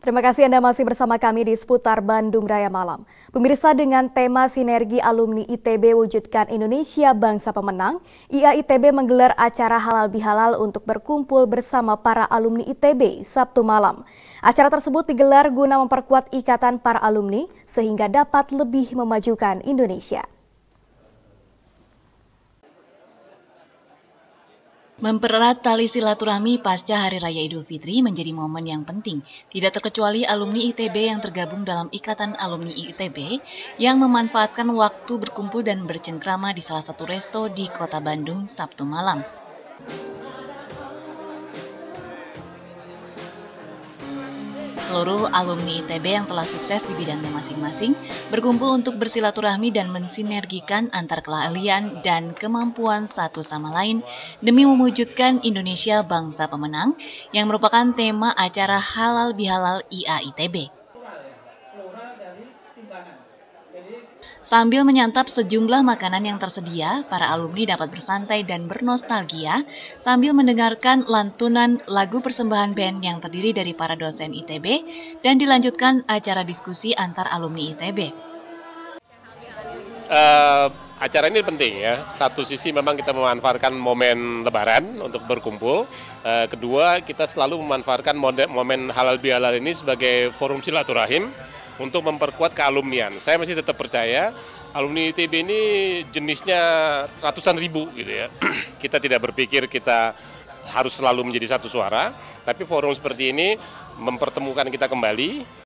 Terima kasih Anda masih bersama kami di seputar Bandung Raya Malam. Pemirsa dengan tema sinergi alumni ITB wujudkan Indonesia Bangsa Pemenang, IAITB menggelar acara halal bihalal untuk berkumpul bersama para alumni ITB Sabtu malam. Acara tersebut digelar guna memperkuat ikatan para alumni sehingga dapat lebih memajukan Indonesia. Mempererat tali silaturahmi pasca Hari Raya Idul Fitri menjadi momen yang penting, tidak terkecuali alumni ITB yang tergabung dalam Ikatan Alumni ITB yang memanfaatkan waktu berkumpul dan bercengkrama di salah satu resto di Kota Bandung Sabtu malam. seluruh alumni ITB yang telah sukses di bidangnya masing-masing berkumpul untuk bersilaturahmi dan mensinergikan antar keahlian dan kemampuan satu sama lain demi mewujudkan Indonesia bangsa pemenang yang merupakan tema acara halal bihalal IA ITB. Sambil menyantap sejumlah makanan yang tersedia, para alumni dapat bersantai dan bernostalgia sambil mendengarkan lantunan lagu persembahan band yang terdiri dari para dosen ITB dan dilanjutkan acara diskusi antar alumni ITB. Uh, eh, acara ini penting ya. Satu sisi memang kita memanfaatkan momen lebaran untuk berkumpul. Uh, kedua, kita selalu memanfaatkan momen halal bihalal ini sebagai forum silaturahim untuk memperkuat kealumnian. Saya masih tetap percaya alumni ITB ini jenisnya ratusan ribu gitu ya. kita tidak berpikir kita harus selalu menjadi satu suara, tapi forum seperti ini mempertemukan kita kembali